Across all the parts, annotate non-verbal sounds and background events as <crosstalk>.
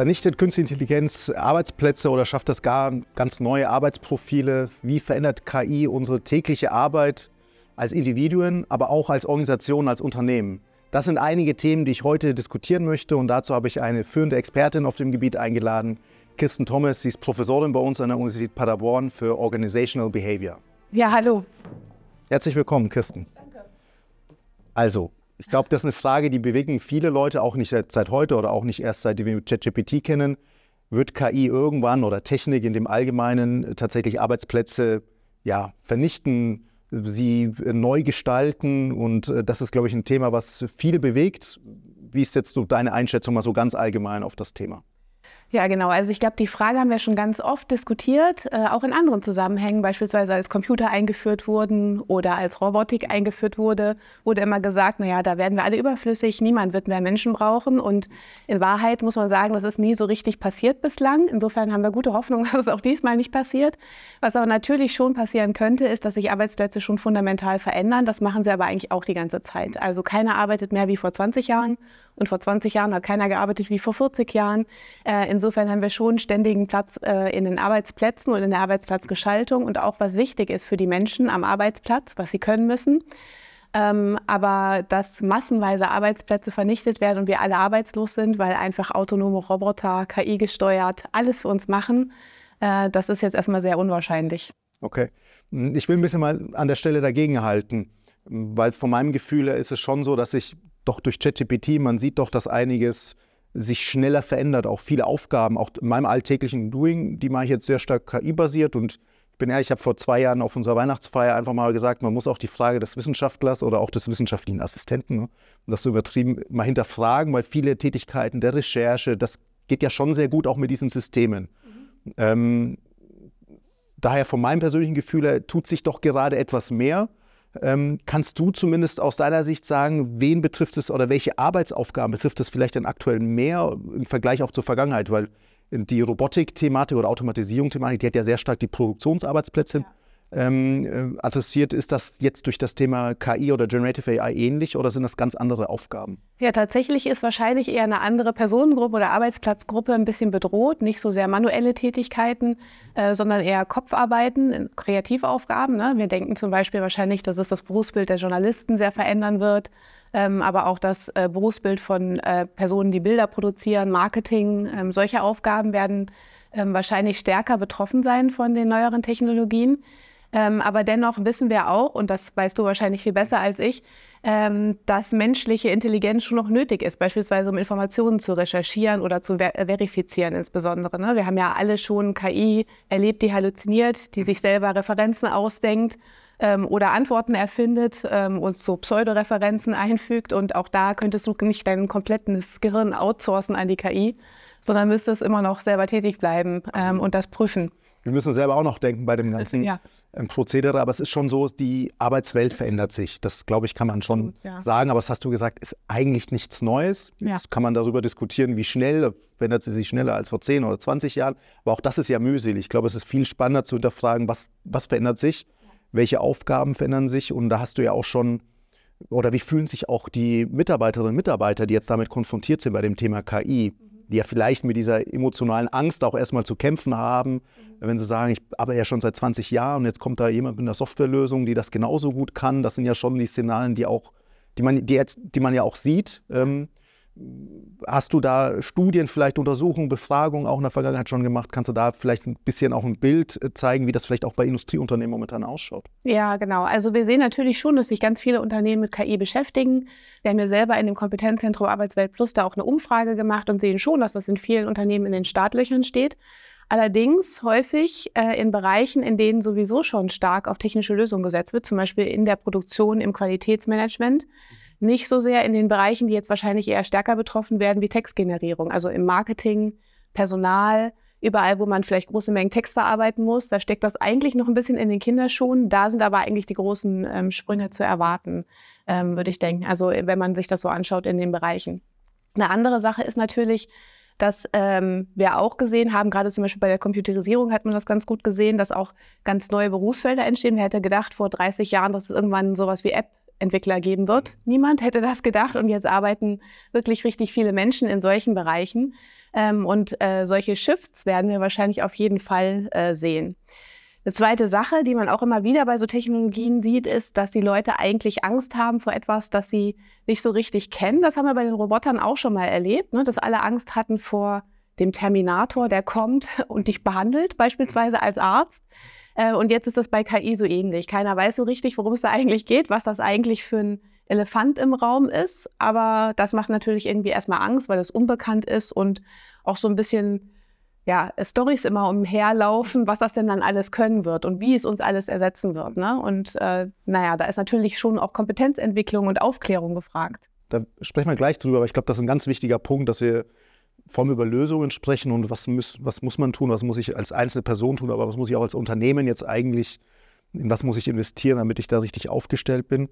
Vernichtet künstliche Intelligenz Arbeitsplätze oder schafft das gar ganz neue Arbeitsprofile? Wie verändert KI unsere tägliche Arbeit als Individuen, aber auch als Organisation, als Unternehmen? Das sind einige Themen, die ich heute diskutieren möchte und dazu habe ich eine führende Expertin auf dem Gebiet eingeladen, Kirsten Thomas. Sie ist Professorin bei uns an der Universität Paderborn für Organizational Behavior. Ja, hallo. Herzlich willkommen, Kirsten. Danke. Also, ich glaube, das ist eine Frage, die bewegen viele Leute auch nicht seit heute oder auch nicht erst seit wir ChatGPT kennen. Wird KI irgendwann oder Technik in dem Allgemeinen tatsächlich Arbeitsplätze ja, vernichten, sie äh, neu gestalten? Und äh, das ist, glaube ich, ein Thema, was viele bewegt. Wie ist jetzt deine Einschätzung mal so ganz allgemein auf das Thema? Ja, genau. Also ich glaube, die Frage haben wir schon ganz oft diskutiert, äh, auch in anderen Zusammenhängen, beispielsweise als Computer eingeführt wurden oder als Robotik eingeführt wurde, wurde immer gesagt, naja, da werden wir alle überflüssig, niemand wird mehr Menschen brauchen. Und in Wahrheit muss man sagen, das ist nie so richtig passiert bislang. Insofern haben wir gute Hoffnung, <laughs> dass es auch diesmal nicht passiert. Was aber natürlich schon passieren könnte, ist, dass sich Arbeitsplätze schon fundamental verändern. Das machen sie aber eigentlich auch die ganze Zeit. Also keiner arbeitet mehr wie vor 20 Jahren und vor 20 Jahren hat keiner gearbeitet wie vor 40 Jahren. Äh, insofern haben wir schon ständigen Platz äh, in den Arbeitsplätzen und in der Arbeitsplatzgeschaltung und auch was wichtig ist für die Menschen am Arbeitsplatz, was sie können müssen. Ähm, aber dass massenweise Arbeitsplätze vernichtet werden und wir alle arbeitslos sind, weil einfach autonome Roboter, KI gesteuert, alles für uns machen, äh, das ist jetzt erstmal sehr unwahrscheinlich. Okay. Hm, ich will ein bisschen mal an der Stelle dagegenhalten, weil von meinem Gefühl her ist es schon so, dass ich doch durch ChatGPT, man sieht doch, dass einiges sich schneller verändert, auch viele Aufgaben, auch in meinem alltäglichen Doing, die mache ich jetzt sehr stark KI-basiert und ich bin ehrlich, ich habe vor zwei Jahren auf unserer Weihnachtsfeier einfach mal gesagt, man muss auch die Frage des Wissenschaftlers oder auch des wissenschaftlichen Assistenten, ne, das so übertrieben, mal hinterfragen, weil viele Tätigkeiten der Recherche, das geht ja schon sehr gut auch mit diesen Systemen. Mhm. Ähm, daher von meinem persönlichen Gefühl her tut sich doch gerade etwas mehr ähm, kannst du zumindest aus deiner Sicht sagen, wen betrifft es oder welche Arbeitsaufgaben betrifft es vielleicht denn aktuell mehr im Vergleich auch zur Vergangenheit? Weil äh, die Robotik-Thematik oder Automatisierung-Thematik, die hat ja sehr stark die Produktionsarbeitsplätze ja ähm, äh, adressiert. Ist das jetzt durch das Thema KI oder Generative AI ähnlich oder sind das ganz andere Aufgaben? Ja, tatsächlich ist wahrscheinlich eher eine andere Personengruppe oder Arbeitsplatzgruppe ein bisschen bedroht. Nicht so sehr manuelle Tätigkeiten, äh, sondern eher Kopfarbeiten, äh, Kreativaufgaben. Ne? Wir denken zum Beispiel wahrscheinlich, dass es das Berufsbild der Journalisten sehr verändern wird. Ähm, aber auch das äh, Berufsbild von äh, Personen, die Bilder produzieren, Marketing, ähm, solche Aufgaben werden ähm, wahrscheinlich stärker betroffen sein von den neueren Technologien. Ähm, aber dennoch wissen wir auch, und das weißt du wahrscheinlich viel besser als ich, ähm, dass menschliche Intelligenz schon noch nötig ist, beispielsweise um Informationen zu recherchieren oder zu ver äh, verifizieren insbesondere. Ne? Wir haben ja alle schon KI erlebt, die halluziniert, die sich selber Referenzen ausdenkt ähm, oder Antworten erfindet ähm, und so Pseudoreferenzen einfügt. Und auch da könntest du nicht dein komplettes Gehirn outsourcen an die KI, sondern müsstest immer noch selber tätig bleiben ähm, und das prüfen. Wir müssen selber auch noch denken bei dem Ganzen. Ja. Prozedere, aber es ist schon so, die Arbeitswelt verändert sich. Das, glaube ich, kann man schon ja. sagen. Aber das hast du gesagt, ist eigentlich nichts Neues. Jetzt ja. kann man darüber diskutieren, wie schnell verändert sie sich schneller als vor 10 oder 20 Jahren. Aber auch das ist ja mühselig. Ich glaube, es ist viel spannender zu hinterfragen, was, was verändert sich, welche Aufgaben verändern sich. Und da hast du ja auch schon, oder wie fühlen sich auch die Mitarbeiterinnen und Mitarbeiter, die jetzt damit konfrontiert sind bei dem Thema KI die ja vielleicht mit dieser emotionalen Angst auch erstmal zu kämpfen haben, mhm. wenn sie sagen, ich arbeite ja schon seit 20 Jahren und jetzt kommt da jemand mit einer Softwarelösung, die das genauso gut kann. Das sind ja schon die Szenarien, die auch, die man, die jetzt, die man ja auch sieht. Ähm, Hast du da Studien, vielleicht Untersuchungen, Befragungen auch in der Vergangenheit schon gemacht? Kannst du da vielleicht ein bisschen auch ein Bild äh, zeigen, wie das vielleicht auch bei Industrieunternehmen momentan ausschaut? Ja, genau. Also wir sehen natürlich schon, dass sich ganz viele Unternehmen mit KI beschäftigen. Wir haben ja selber in dem Kompetenzzentrum Arbeitswelt Plus da auch eine Umfrage gemacht und sehen schon, dass das in vielen Unternehmen in den Startlöchern steht. Allerdings häufig äh, in Bereichen, in denen sowieso schon stark auf technische Lösungen gesetzt wird, zum Beispiel in der Produktion, im Qualitätsmanagement. Mhm nicht so sehr in den Bereichen, die jetzt wahrscheinlich eher stärker betroffen werden, wie Textgenerierung, also im Marketing, Personal, überall, wo man vielleicht große Mengen Text verarbeiten muss. Da steckt das eigentlich noch ein bisschen in den Kinderschuhen. Da sind aber eigentlich die großen ähm, Sprünge zu erwarten, ähm, würde ich denken. Also äh, wenn man sich das so anschaut in den Bereichen. Eine andere Sache ist natürlich, dass ähm, wir auch gesehen haben, gerade zum Beispiel bei der Computerisierung hat man das ganz gut gesehen, dass auch ganz neue Berufsfelder entstehen. Wer hätte gedacht vor 30 Jahren, dass es irgendwann sowas wie App Entwickler geben wird. Niemand hätte das gedacht und jetzt arbeiten wirklich richtig viele Menschen in solchen Bereichen. Ähm, und äh, solche Shifts werden wir wahrscheinlich auf jeden Fall äh, sehen. Eine zweite Sache, die man auch immer wieder bei so Technologien sieht, ist, dass die Leute eigentlich Angst haben vor etwas, das sie nicht so richtig kennen. Das haben wir bei den Robotern auch schon mal erlebt, ne? dass alle Angst hatten vor dem Terminator, der kommt <laughs> und dich behandelt, beispielsweise als Arzt. Äh, und jetzt ist das bei KI so ähnlich. Keiner weiß so richtig, worum es da eigentlich geht, was das eigentlich für ein Elefant im Raum ist. Aber das macht natürlich irgendwie erstmal Angst, weil es unbekannt ist und auch so ein bisschen, ja, Stories immer umherlaufen, was das denn dann alles können wird und wie es uns alles ersetzen wird. Ne? Und äh, naja, da ist natürlich schon auch Kompetenzentwicklung und Aufklärung gefragt. Da sprechen wir gleich drüber, aber ich glaube, das ist ein ganz wichtiger Punkt, dass wir vor allem über Lösungen sprechen und was muss, was muss man tun, was muss ich als einzelne Person tun, aber was muss ich auch als Unternehmen jetzt eigentlich, in was muss ich investieren, damit ich da richtig aufgestellt bin.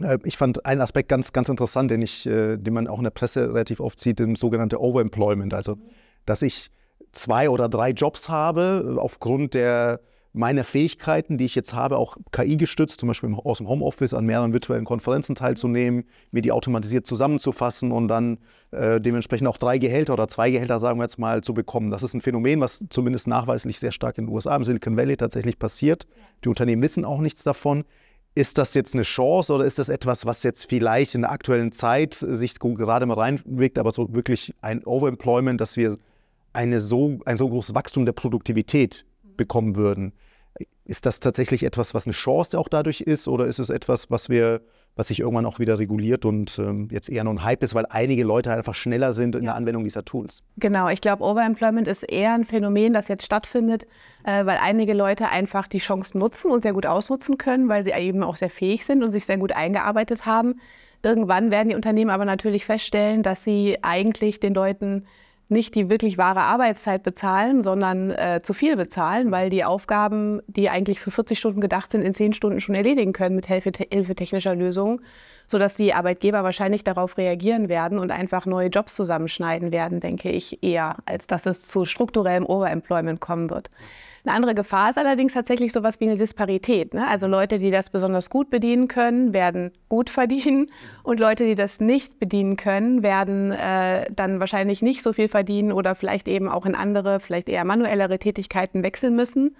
Äh, ich fand einen Aspekt ganz, ganz interessant, den, ich, äh, den man auch in der Presse relativ oft sieht, den sogenannte Overemployment. Also, dass ich zwei oder drei Jobs habe äh, aufgrund der meine Fähigkeiten, die ich jetzt habe, auch KI gestützt, zum Beispiel aus dem Homeoffice an mehreren virtuellen Konferenzen teilzunehmen, mir die automatisiert zusammenzufassen und dann äh, dementsprechend auch drei Gehälter oder zwei Gehälter, sagen wir jetzt mal, zu bekommen. Das ist ein Phänomen, was zumindest nachweislich sehr stark in den USA, im Silicon Valley tatsächlich passiert. Die Unternehmen wissen auch nichts davon. Ist das jetzt eine Chance oder ist das etwas, was jetzt vielleicht in der aktuellen Zeit sich gerade mal reinwirkt, aber so wirklich ein Overemployment, dass wir eine so, ein so großes Wachstum der Produktivität bekommen würden. Ist das tatsächlich etwas, was eine Chance auch dadurch ist, oder ist es etwas, was wir, was sich irgendwann auch wieder reguliert und ähm, jetzt eher nur ein Hype ist, weil einige Leute einfach schneller sind in der Anwendung dieser Tools? Genau, ich glaube, Overemployment ist eher ein Phänomen, das jetzt stattfindet, äh, weil einige Leute einfach die Chancen nutzen und sehr gut ausnutzen können, weil sie eben auch sehr fähig sind und sich sehr gut eingearbeitet haben. Irgendwann werden die Unternehmen aber natürlich feststellen, dass sie eigentlich den Leuten nicht die wirklich wahre Arbeitszeit bezahlen, sondern äh, zu viel bezahlen, mhm. weil die Aufgaben, die eigentlich für 40 Stunden gedacht sind, in 10 Stunden schon erledigen können mit Hilfe, te Hilfe technischer Lösungen, sodass die Arbeitgeber wahrscheinlich darauf reagieren werden und einfach neue Jobs zusammenschneiden werden, denke ich eher, als dass es zu strukturellem Overemployment kommen wird. Eine andere Gefahr ist allerdings tatsächlich sowas wie eine Disparität. Ne? Also Leute, die das besonders gut bedienen können, werden gut verdienen und Leute, die das nicht bedienen können, werden äh, dann wahrscheinlich nicht so viel verdienen oder vielleicht eben auch in andere, vielleicht eher manuellere Tätigkeiten wechseln müssen.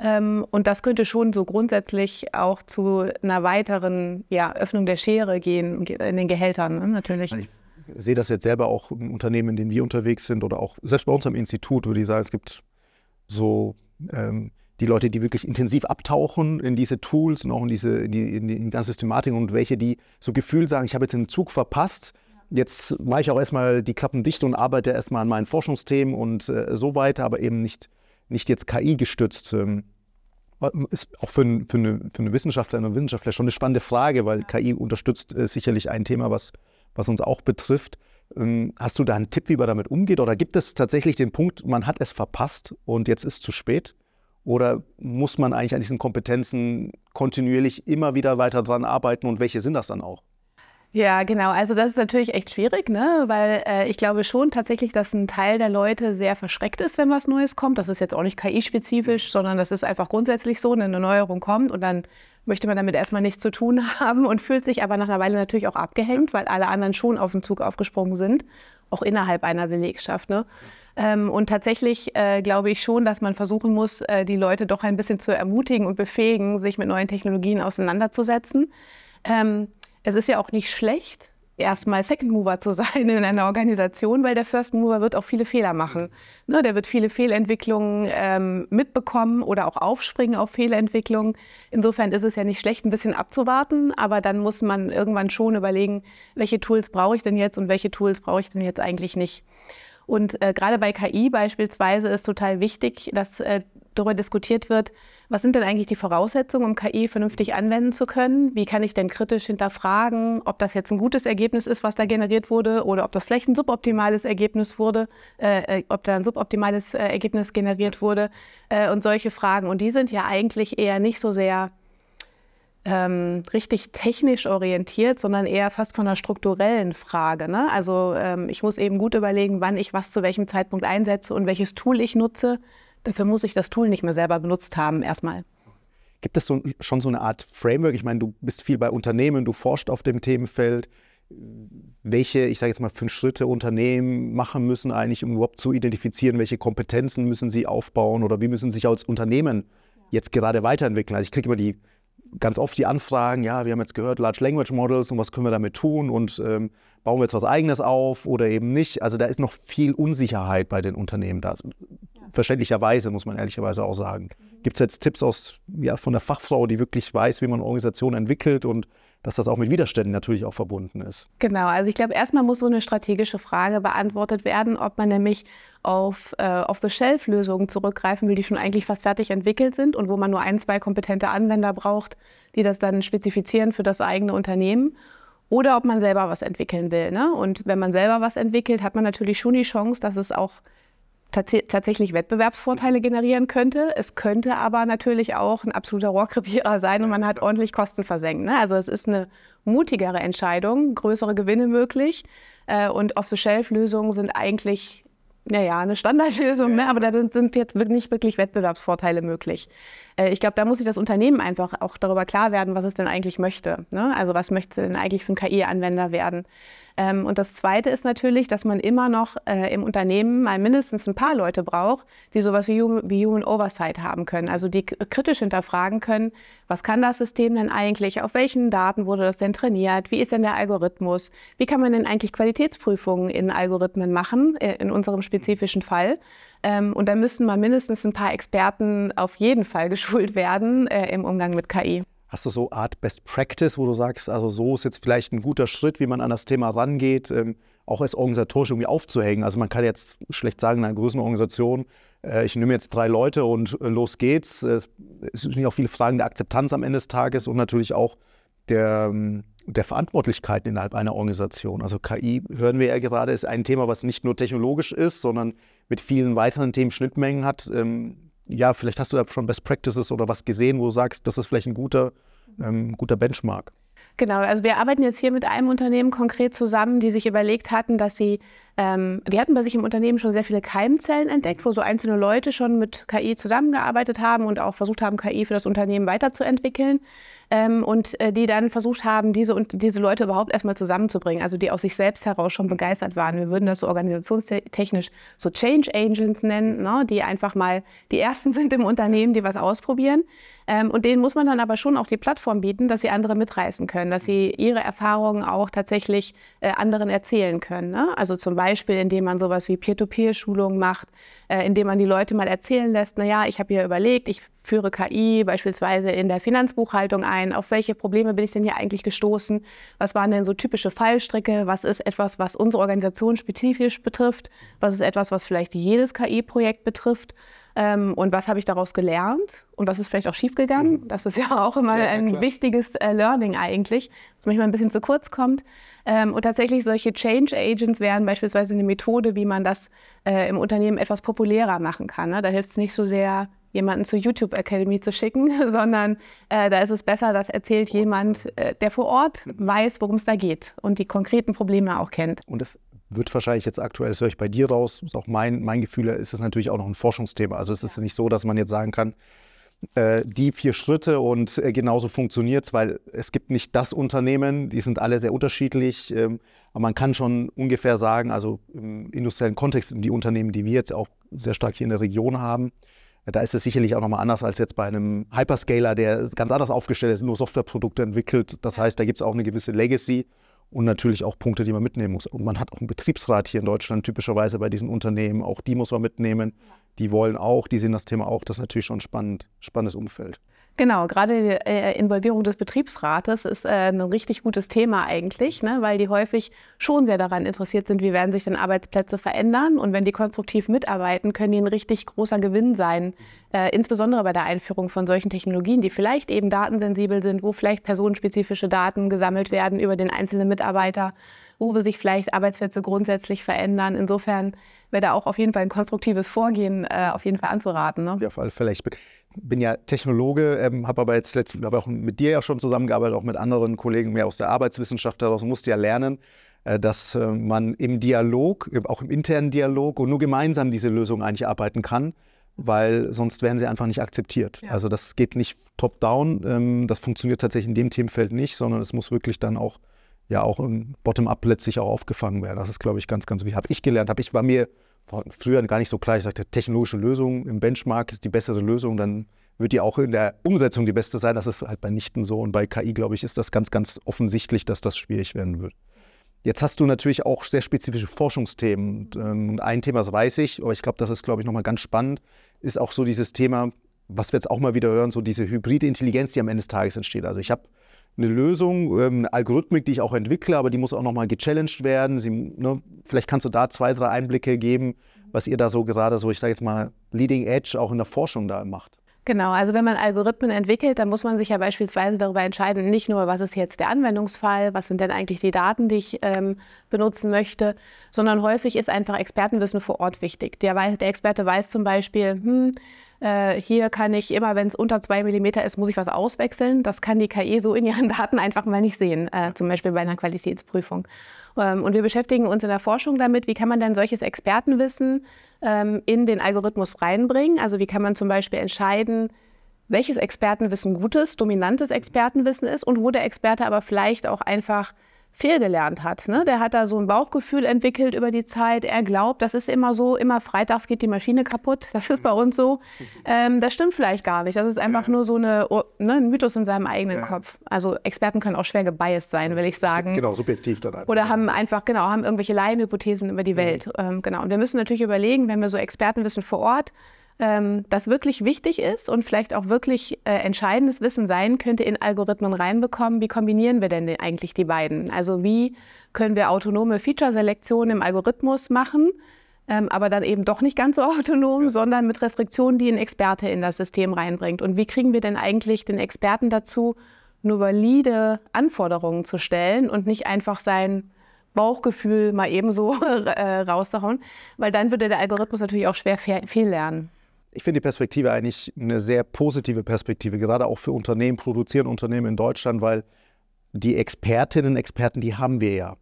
Ähm, und das könnte schon so grundsätzlich auch zu einer weiteren ja, Öffnung der Schere gehen in den Gehältern ne? natürlich. Also ich sehe das jetzt selber auch im Unternehmen, in denen wir unterwegs sind oder auch selbst bei uns am Institut, würde ich sagen, es gibt so ähm, die Leute, die wirklich intensiv abtauchen in diese Tools und auch in diese in die, in die ganze Systematik und welche, die so gefühlt sagen, ich habe jetzt den Zug verpasst, jetzt mache ich auch erstmal die Klappen dicht und arbeite erstmal an meinen Forschungsthemen und äh, so weiter, aber eben nicht, nicht jetzt KI gestützt. Ähm, ist auch für, für, eine, für eine Wissenschaftlerin und Wissenschaftler schon eine spannende Frage, weil KI unterstützt äh, sicherlich ein Thema, was, was uns auch betrifft. Ähm, hast du da einen Tipp, wie man damit umgeht? Oder gibt es tatsächlich den Punkt, man hat es verpasst und jetzt ist zu spät? Oder muss man eigentlich an diesen Kompetenzen kontinuierlich immer wieder weiter dran arbeiten und welche sind das dann auch? Ja, genau. Also das ist natürlich echt schwierig, ne? weil äh, ich glaube schon tatsächlich, dass ein Teil der Leute sehr verschreckt ist, wenn was Neues kommt. Das ist jetzt auch nicht KI-spezifisch, sondern das ist einfach grundsätzlich so, wenn eine Neuerung kommt und dann möchte man damit erstmal nichts zu tun <laughs> haben und fühlt sich aber nach einer Weile natürlich auch abgehängt, weil alle anderen schon auf den Zug aufgesprungen sind, auch innerhalb einer Belegschaft. Ne? Ähm, und tatsächlich äh, glaube ich schon, dass man versuchen muss, äh, die Leute doch ein bisschen zu ermutigen und befähigen, sich mit neuen Technologien auseinanderzusetzen. Ähm, es ist ja auch nicht schlecht, erstmal Second Mover zu sein in einer Organisation, weil der First Mover wird auch viele Fehler machen. Mhm. Ne, der wird viele Fehlentwicklungen ähm, mitbekommen oder auch aufspringen auf Fehlentwicklungen. Insofern ist es ja nicht schlecht, ein bisschen abzuwarten, aber dann muss man irgendwann schon überlegen, welche Tools brauche ich denn jetzt und welche Tools brauche ich denn jetzt eigentlich nicht. Und äh, gerade bei KI beispielsweise ist total wichtig, dass äh, darüber diskutiert wird, was sind denn eigentlich die Voraussetzungen, um KI vernünftig anwenden zu können? Wie kann ich denn kritisch hinterfragen, ob das jetzt ein gutes Ergebnis ist, was da generiert wurde, oder ob das vielleicht ein suboptimales Ergebnis wurde, äh, äh ob da ein suboptimales äh, Ergebnis generiert wurde äh, und solche Fragen. Und die sind ja eigentlich eher nicht so sehr ähm, richtig technisch orientiert, sondern eher fast von einer strukturellen Frage. Ne? Also ähm, ich muss eben gut überlegen, wann ich was zu welchem Zeitpunkt einsetze und welches Tool ich nutze Dafür muss ich das Tool nicht mehr selber benutzt haben, erstmal. Gibt es so, schon so eine Art Framework? Ich meine, du bist viel bei Unternehmen, du forschst auf dem Themenfeld. Welche, ich sage jetzt mal, fünf Schritte Unternehmen machen müssen eigentlich, um überhaupt zu identifizieren, welche Kompetenzen müssen sie aufbauen oder wie müssen sie sich als Unternehmen jetzt gerade weiterentwickeln? Also ich kriege immer die ganz oft die Anfragen, ja, wir haben jetzt gehört, Large Language Models und was können wir damit tun und ähm, bauen wir jetzt was eigenes auf oder eben nicht. Also da ist noch viel Unsicherheit bei den Unternehmen da. Ja. Verständlicherweise, muss man ehrlicherweise auch sagen. Mhm. Gibt es jetzt Tipps aus, ja, von der Fachfrau, die wirklich weiß, wie man Organisationen entwickelt und dass das auch mit Widerständen natürlich auch verbunden ist. Genau, also ich glaube, erstmal muss so eine strategische Frage beantwortet werden, ob man nämlich auf äh, Off-the-Shelf-Lösungen zurückgreifen will, die schon eigentlich fast fertig entwickelt sind und wo man nur ein, zwei kompetente Anwender braucht, die das dann spezifizieren für das eigene Unternehmen. Oder ob man selber was entwickeln will. Ne? Und wenn man selber was entwickelt, hat man natürlich schon die Chance, dass es auch tats tatsächlich Wettbewerbsvorteile generieren könnte. Es könnte aber natürlich auch ein absoluter Rohrkrepierer sein und man hat ordentlich Kosten versenkt. Ne? Also es ist eine mutigere Entscheidung, größere Gewinne möglich. Äh, und Off-the-Shelf-Lösungen sind eigentlich naja, eine Standardlösung, ne? aber da sind jetzt nicht wirklich Wettbewerbsvorteile möglich. Äh, ich glaube, da muss sich das Unternehmen einfach auch darüber klar werden, was es denn eigentlich möchte. Ne? Also was möchte denn eigentlich für ein KI-Anwender werden? Ähm, und das Zweite ist natürlich, dass man immer noch äh, im Unternehmen mal mindestens ein paar Leute braucht, die sowas wie Human, wie Human Oversight haben können, also die kritisch hinterfragen können, was kann das System denn eigentlich, auf welchen Daten wurde das denn trainiert, wie ist denn der Algorithmus, wie kann man denn eigentlich Qualitätsprüfungen in Algorithmen machen, äh, in unserem spezifischen Fall. Ähm, und da müssen mal mindestens ein paar Experten auf jeden Fall <laughs> geschult werden äh, im Umgang mit KI. Hast du so Art Best Practice, wo du sagst, also so ist jetzt vielleicht ein guter Schritt, wie man an das Thema rangeht, ähm, auch als organisatorisch irgendwie aufzuhängen? Also man kann jetzt schlecht sagen, in einer größeren Organisation, äh, ich nehme jetzt drei Leute und äh, los geht's. Es sind natürlich auch viele Fragen der Akzeptanz am Ende des Tages und natürlich auch der, ähm, der Verantwortlichkeiten innerhalb einer Organisation. Also KI, hören wir ja gerade, ist ein Thema, was nicht nur technologisch ist, sondern mit vielen weiteren Themen Schnittmengen hat. Ähm, ja, vielleicht hast du ja schon Best Practices oder was gesehen, wo du sagst, das ist vielleicht ein guter, ähm, guter Benchmark. Genau, also wir arbeiten jetzt hier mit einem Unternehmen konkret zusammen, die sich überlegt hatten, dass sie, ähm, die hatten bei sich im Unternehmen schon sehr viele Keimzellen entdeckt, wo so einzelne Leute schon mit KI zusammengearbeitet haben und auch versucht haben, KI für das Unternehmen weiterzuentwickeln. Ähm, und äh, die dann versucht haben, diese, und diese Leute überhaupt erstmal zusammenzubringen, also die aus sich selbst heraus schon begeistert waren. Wir würden das so organisationstechnisch so Change Agents nennen, ne? die einfach mal die Ersten <laughs> sind im Unternehmen, die was ausprobieren. Ähm, und denen muss man dann aber schon auch die Plattform bieten, dass sie andere mitreißen können, dass sie ihre Erfahrungen auch tatsächlich äh, anderen erzählen können. Ne? Also zum Beispiel, indem man sowas wie Peer-to-Peer-Schulungen macht, äh, indem man die Leute mal erzählen lässt, naja, ich habe hier überlegt, ich führe KI beispielsweise in der Finanzbuchhaltung ein, auf welche Probleme bin ich denn hier eigentlich gestoßen, was waren denn so typische Fallstricke, was ist etwas, was unsere Organisation spezifisch betrifft, was ist etwas, was vielleicht jedes KI-Projekt betrifft. Ähm, und was habe ich daraus gelernt? Und was ist vielleicht auch schiefgegangen? Mhm. Das ist ja auch immer ja, ein klar. wichtiges äh, Learning eigentlich, was manchmal ein bisschen zu kurz kommt. Ähm, und tatsächlich solche Change Agents wären beispielsweise eine Methode, wie man das äh, im Unternehmen etwas populärer machen kann. Ne? Da hilft es nicht so sehr, jemanden zur YouTube Academy zu schicken, <laughs> sondern äh, da ist es besser, das erzählt jemand, äh, der vor Ort mhm. weiß, worum es da geht und die konkreten Probleme auch kennt. Und das wird wahrscheinlich jetzt aktuell, das höre ich bei dir raus, ist auch mein, mein Gefühl, ist es natürlich auch noch ein Forschungsthema. Also es ist ja. nicht so, dass man jetzt sagen kann, äh, die vier Schritte und äh, genauso funktioniert es, weil es gibt nicht das Unternehmen, die sind alle sehr unterschiedlich, ähm, aber man kann schon ungefähr sagen, also im industriellen Kontext, die Unternehmen, die wir jetzt auch sehr stark hier in der Region haben, äh, da ist es sicherlich auch nochmal anders als jetzt bei einem Hyperscaler, der ganz anders aufgestellt ist, nur Softwareprodukte entwickelt. Das heißt, da gibt es auch eine gewisse Legacy und natürlich auch Punkte, die man mitnehmen muss. Und man hat auch einen Betriebsrat hier in Deutschland typischerweise bei diesen Unternehmen. Auch die muss man mitnehmen. Die wollen auch, die sehen das Thema auch. Das ist natürlich schon spannend, spannendes Umfeld. Genau, gerade die äh, Involvierung des Betriebsrates ist äh, ein richtig gutes Thema eigentlich, ne, weil die häufig schon sehr daran interessiert sind, wie werden sich denn Arbeitsplätze verändern. Und wenn die konstruktiv mitarbeiten, können die ein richtig großer Gewinn sein, äh, insbesondere bei der Einführung von solchen Technologien, die vielleicht eben datensensibel sind, wo vielleicht personenspezifische Daten gesammelt werden über den einzelnen Mitarbeiter, wo sich vielleicht Arbeitsplätze grundsätzlich verändern. Insofern wäre da auch auf jeden Fall ein konstruktives Vorgehen äh, auf jeden Fall anzuraten. Ne? Ja, auf alle Fälle. Ich bin bin ja Technologe, ähm, habe aber jetzt letztens, habe auch mit dir ja schon zusammengearbeitet, auch mit anderen Kollegen mehr aus der Arbeitswissenschaft heraus, musste ja lernen, äh, dass äh, man im Dialog, auch im internen Dialog und nur gemeinsam diese Lösung eigentlich arbeiten kann, weil sonst werden sie einfach nicht akzeptiert. Ja. Also das geht nicht top-down, ähm, das funktioniert tatsächlich in dem Themenfeld nicht, sondern es muss wirklich dann auch ja auch bottom-up letztlich auch aufgefangen werden. Das ist, glaube ich, ganz, ganz wichtig. Habe ich gelernt, habe ich, war mir war früher gar nicht so klar. Ich sagte, technologische Lösung im Benchmark ist die bessere Lösung, dann wird die auch in der Umsetzung die beste sein. Das ist halt bei Nichten so. Und bei KI, glaube ich, ist das ganz, ganz offensichtlich, dass das schwierig werden wird. Jetzt hast du natürlich auch sehr spezifische Forschungsthemen. Und ähm, ein Thema, das weiß ich, aber ich glaube, das ist, glaube ich, nochmal ganz spannend, ist auch so dieses Thema, was wir jetzt auch mal wieder hören, so diese hybride Intelligenz, die am Ende des Tages entsteht. Also ich habe eine Lösung, ähm, eine Algorithmik, die ich auch entwickle, aber die muss auch nochmal gechallenged werden. Sie, ne, vielleicht kannst du da zwei, drei Einblicke geben, was ihr da so gerade so, ich sage jetzt mal, Leading Edge auch in der Forschung da macht. Genau, also wenn man Algorithmen entwickelt, dann muss man sich ja beispielsweise darüber entscheiden, nicht nur, was ist jetzt der Anwendungsfall, was sind denn eigentlich die Daten, die ich ähm, benutzen möchte, sondern häufig ist einfach Expertenwissen vor Ort wichtig. Der, der Experte weiß zum Beispiel, hm, äh, hier kann ich immer, wenn es unter zwei Millimeter ist, muss ich was auswechseln. Das kann die KI e so in ihren <laughs> Daten einfach mal nicht sehen, äh, zum Beispiel bei einer Qualitätsprüfung. Ähm, und wir beschäftigen uns in der Forschung damit, wie kann man denn solches Expertenwissen ähm, in den Algorithmus reinbringen. Also wie kann man zum Beispiel entscheiden, welches Expertenwissen gutes, dominantes Expertenwissen ist und wo der Experte aber vielleicht auch einfach fehlgelernt hat. Ne? Der hat da so ein Bauchgefühl entwickelt über die Zeit. Er glaubt, das ist immer so, immer freitags geht die Maschine kaputt. Das ist bei uns so. Ähm, das stimmt vielleicht gar nicht. Das ist einfach ja. nur so eine, ne, ein Mythos in seinem eigenen ja. Kopf. Also Experten können auch schwer gebiased sein, will ich sagen. Genau, subjektiv dann einfach. Oder haben einfach, genau, haben irgendwelche Laienhypothesen über die mhm. Welt. Mhm. Ähm, genau. Und wir müssen natürlich überlegen, wenn wir so Expertenwissen vor Ort, ähm, das wirklich wichtig ist und vielleicht auch wirklich äh, entscheidendes Wissen sein könnte, in Algorithmen reinbekommen. Wie kombinieren wir denn eigentlich die beiden? Also wie können wir autonome feature selektionen im Algorithmus machen, ähm, aber dann eben doch nicht ganz so <laughs> autonom, ja. sondern mit Restriktionen, die ein Experte in das System reinbringt. Und wie kriegen wir denn eigentlich den Experten dazu, nur valide Anforderungen zu stellen und nicht einfach sein Bauchgefühl mal eben so <laughs> äh, rauszuhauen, weil dann würde der Algorithmus natürlich auch schwer lernen ich finde die Perspektive eigentlich eine sehr positive Perspektive, gerade auch für Unternehmen, produzierende Unternehmen in Deutschland, weil die Expertinnen und Experten, die haben wir ja.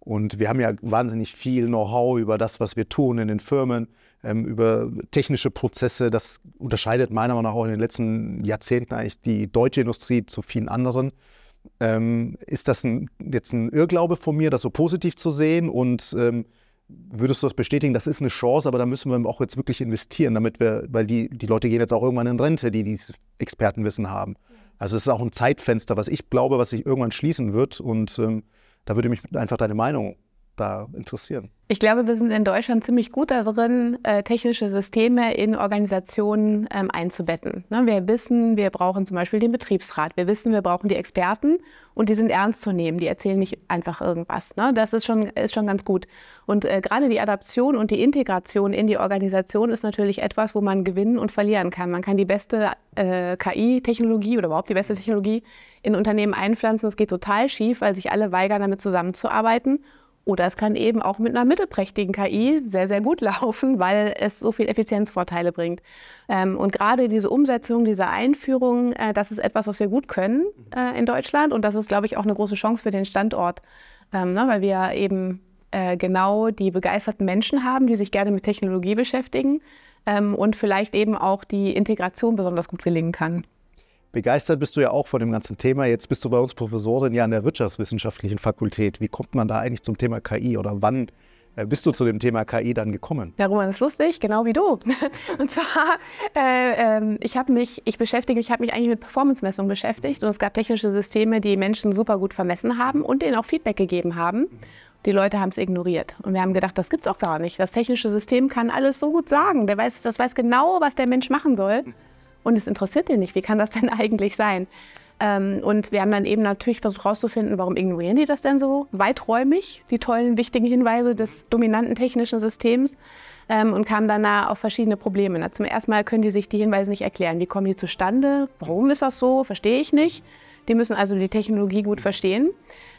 Und wir haben ja wahnsinnig viel Know-how über das, was wir tun in den Firmen, ähm, über technische Prozesse. Das unterscheidet meiner Meinung nach auch in den letzten Jahrzehnten eigentlich die deutsche Industrie zu vielen anderen. Ähm, ist das ein, jetzt ein Irrglaube von mir, das so positiv zu sehen und ähm, Würdest du das bestätigen? Das ist eine Chance, aber da müssen wir auch jetzt wirklich investieren, damit wir, weil die, die Leute gehen jetzt auch irgendwann in Rente, die dieses Expertenwissen haben. Also es ist auch ein Zeitfenster, was ich glaube, was sich irgendwann schließen wird. Und ähm, da würde mich einfach deine Meinung da interessieren? Ich glaube, wir sind in Deutschland ziemlich gut darin, äh, technische Systeme in Organisationen ähm, einzubetten. Ne, wir wissen, wir brauchen zum Beispiel den Betriebsrat. Wir wissen, wir brauchen die Experten und die sind ernst zu nehmen. Die erzählen nicht einfach irgendwas. Ne? Das ist schon, ist schon ganz gut. Und äh, gerade die Adaption und die Integration in die Organisation ist natürlich etwas, wo man gewinnen und verlieren kann. Man kann die beste äh, KI-Technologie oder überhaupt die beste Technologie in Unternehmen einpflanzen. Das geht total schief, weil sich alle weigern, damit zusammenzuarbeiten. Oder es kann eben auch mit einer mittelprächtigen KI sehr, sehr gut <laughs> laufen, weil es so viel Effizienzvorteile bringt. Ähm, und gerade diese Umsetzung, diese Einführung, äh, das ist etwas, was wir gut können mhm. äh, in Deutschland. Und das ist, glaube ich, auch eine große Chance für den Standort, ähm, ne, weil wir eben äh, genau die begeisterten Menschen haben, die sich gerne mit Technologie beschäftigen ähm, und vielleicht eben auch die Integration besonders gut gelingen kann. Begeistert bist du ja auch von dem ganzen Thema. Jetzt bist du bei uns Professorin ja an der Wirtschaftswissenschaftlichen Fakultät. Wie kommt man da eigentlich zum Thema KI oder wann äh, bist du zu dem Thema KI dann gekommen? Ja, Roman, das ist lustig, genau wie du. <laughs> Und zwar, äh, ähm, ich habe mich, ich beschäftige, ich habe mich eigentlich mit performance messungen beschäftigt und es gab technische Systeme, die Menschen super gut vermessen haben und denen auch Feedback gegeben haben. Die Leute haben es ignoriert und wir haben gedacht, das gibt es auch gar nicht. Das technische System kann alles so gut sagen. Der weiß, das weiß genau, was der Mensch machen soll und es interessiert den nicht. Wie kann das denn <laughs> eigentlich sein? Ähm, und wir haben dann eben natürlich versucht herauszufinden, warum ignorieren die das denn so weiträumig, die tollen, wichtigen Hinweise des dominanten technischen Systems ähm, und kamen danach auf verschiedene Probleme. Na, zum ersten Mal können die sich die Hinweise nicht erklären. Wie kommen die zustande? Warum ist das so? Verstehe ich nicht. Die müssen also die Technologie gut verstehen.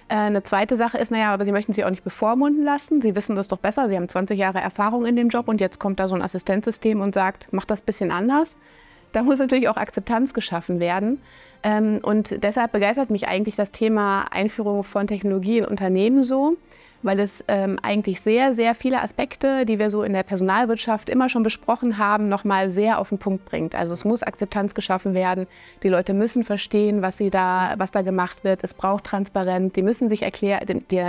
Äh, eine zweite Sache ist, naja, aber sie möchten sie auch nicht bevormunden lassen. Sie wissen das doch besser. Sie haben 20 Jahre Erfahrung in dem Job und jetzt kommt da so ein Assistenzsystem und sagt, mach das ein bisschen anders da muss natürlich auch Akzeptanz geschaffen werden. Ähm, und deshalb begeistert mich eigentlich das Thema Einführung von Technologie in Unternehmen so, weil es ähm, eigentlich sehr, sehr viele Aspekte, die wir so in der Personalwirtschaft immer schon besprochen haben, nochmal sehr auf den Punkt bringt. Also es muss Akzeptanz geschaffen werden. Die Leute müssen verstehen, was, sie da, was da gemacht wird. Es braucht Transparenz. Die müssen sich erklären,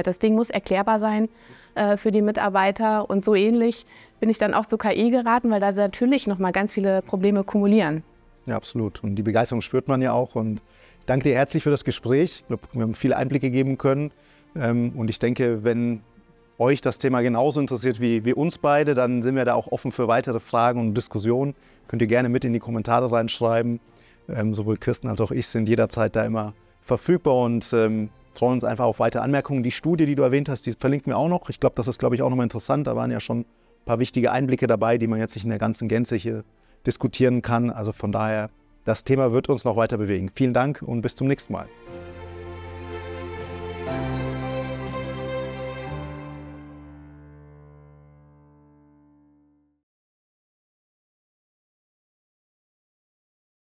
das Ding muss erklärbar sein äh, für die Mitarbeiter und so ähnlich bin ich dann auch zur KI geraten, weil da natürlich nochmal ganz viele Probleme kumulieren. Ja, absolut. Und die Begeisterung spürt man ja auch. Und ich danke dir herzlich für das Gespräch. Ich glaube, wir haben viele Einblicke geben können. Ähm, und ich denke, wenn euch das Thema genauso interessiert wie, wie uns beide, dann sind wir da auch offen für weitere Fragen und Diskussionen. Könnt ihr gerne mit in die Kommentare reinschreiben. Ähm, sowohl Kirsten als auch ich sind jederzeit da immer verfügbar und ähm, freuen uns einfach auf weitere Anmerkungen. Die Studie, die du erwähnt hast, die verlinken wir auch noch. Ich glaube, das ist, glaube ich, auch nochmal interessant. Da waren ja schon paar wichtige Einblicke dabei, die man jetzt nicht in der ganzen Gänze hier diskutieren kann. Also von daher, das Thema wird uns noch weiter bewegen. Vielen Dank und bis zum nächsten Mal.